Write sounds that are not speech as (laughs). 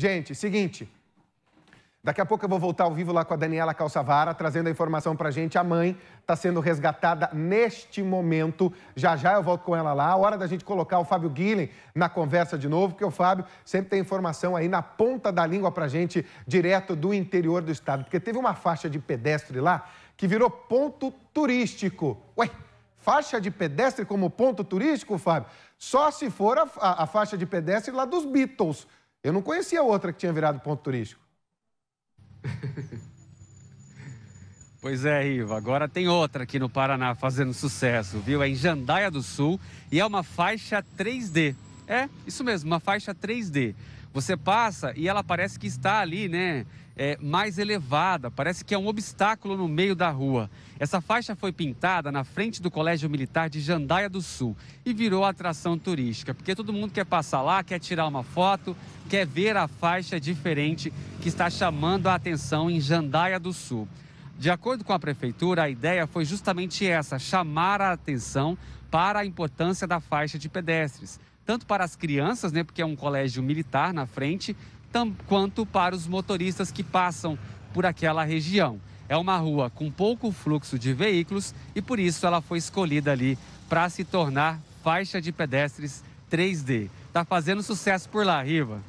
Gente, seguinte. Daqui a pouco eu vou voltar ao vivo lá com a Daniela Calçavara, trazendo a informação pra gente. A mãe está sendo resgatada neste momento. Já já eu volto com ela lá. Hora da gente colocar o Fábio Guilherme na conversa de novo, porque o Fábio sempre tem informação aí na ponta da língua pra gente, direto do interior do estado. Porque teve uma faixa de pedestre lá que virou ponto turístico. Ué, faixa de pedestre como ponto turístico, Fábio? Só se for a, a, a faixa de pedestre lá dos Beatles. Eu não conhecia outra que tinha virado ponto turístico. (laughs) Pois é, Ivo. Agora tem outra aqui no Paraná fazendo sucesso, viu? É em Jandaia do Sul e é uma faixa 3D. É, isso mesmo, uma faixa 3D. Você passa e ela parece que está ali, né? É, mais elevada, parece que é um obstáculo no meio da rua. Essa faixa foi pintada na frente do Colégio Militar de Jandaia do Sul e virou atração turística, porque todo mundo quer passar lá, quer tirar uma foto, quer ver a faixa diferente que está chamando a atenção em Jandaia do Sul. De acordo com a prefeitura, a ideia foi justamente essa: chamar a atenção para a importância da faixa de pedestres, tanto para as crianças, né, porque é um colégio militar na frente, quanto para os motoristas que passam por aquela região. É uma rua com pouco fluxo de veículos e por isso ela foi escolhida ali para se tornar faixa de pedestres 3D. Tá fazendo sucesso por lá, Riva.